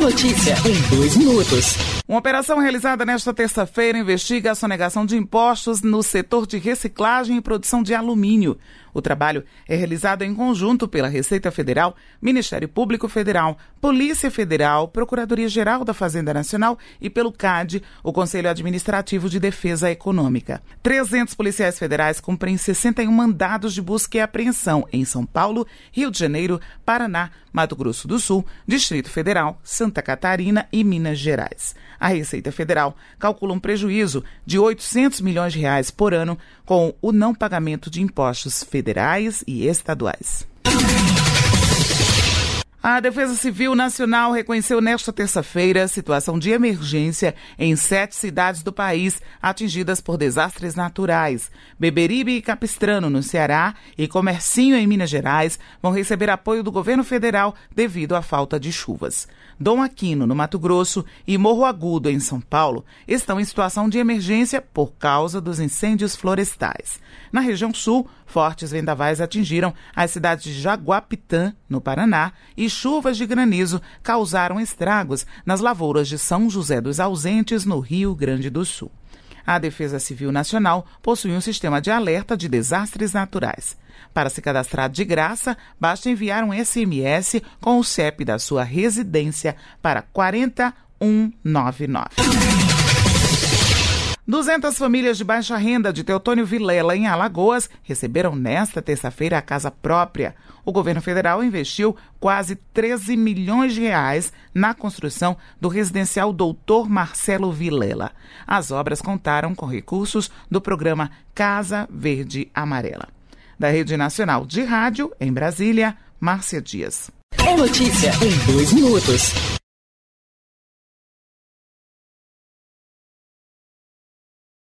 notícia em dois minutos? Uma operação realizada nesta terça-feira investiga a sonegação de impostos no setor de reciclagem e produção de alumínio. O trabalho é realizado em conjunto pela Receita Federal, Ministério Público Federal, Polícia Federal, Procuradoria-Geral da Fazenda Nacional e pelo CAD, o Conselho Administrativo de Defesa Econômica. 300 policiais federais cumprem 61 mandados de busca e apreensão em São Paulo, Rio de Janeiro, Paraná, Mato Grosso do Sul, Distrito Federal, Santa Santa Catarina e Minas Gerais. A Receita Federal calcula um prejuízo de 800 milhões de reais por ano com o não pagamento de impostos federais e estaduais. A Defesa Civil Nacional reconheceu nesta terça-feira situação de emergência em sete cidades do país atingidas por desastres naturais. Beberibe e Capistrano, no Ceará, e Comercinho, em Minas Gerais, vão receber apoio do governo federal devido à falta de chuvas. Dom Aquino, no Mato Grosso, e Morro Agudo, em São Paulo, estão em situação de emergência por causa dos incêndios florestais. Na região sul, fortes vendavais atingiram as cidades de Jaguapitã no Paraná, e chuvas de granizo causaram estragos nas lavouras de São José dos Ausentes, no Rio Grande do Sul. A Defesa Civil Nacional possui um sistema de alerta de desastres naturais. Para se cadastrar de graça, basta enviar um SMS com o CEP da sua residência para 40199. 200 famílias de baixa renda de Teotônio Vilela, em Alagoas, receberam nesta terça-feira a casa própria. O governo federal investiu quase 13 milhões de reais na construção do residencial Doutor Marcelo Vilela. As obras contaram com recursos do programa Casa Verde Amarela. Da Rede Nacional de Rádio, em Brasília, Márcia Dias. É notícia em dois minutos.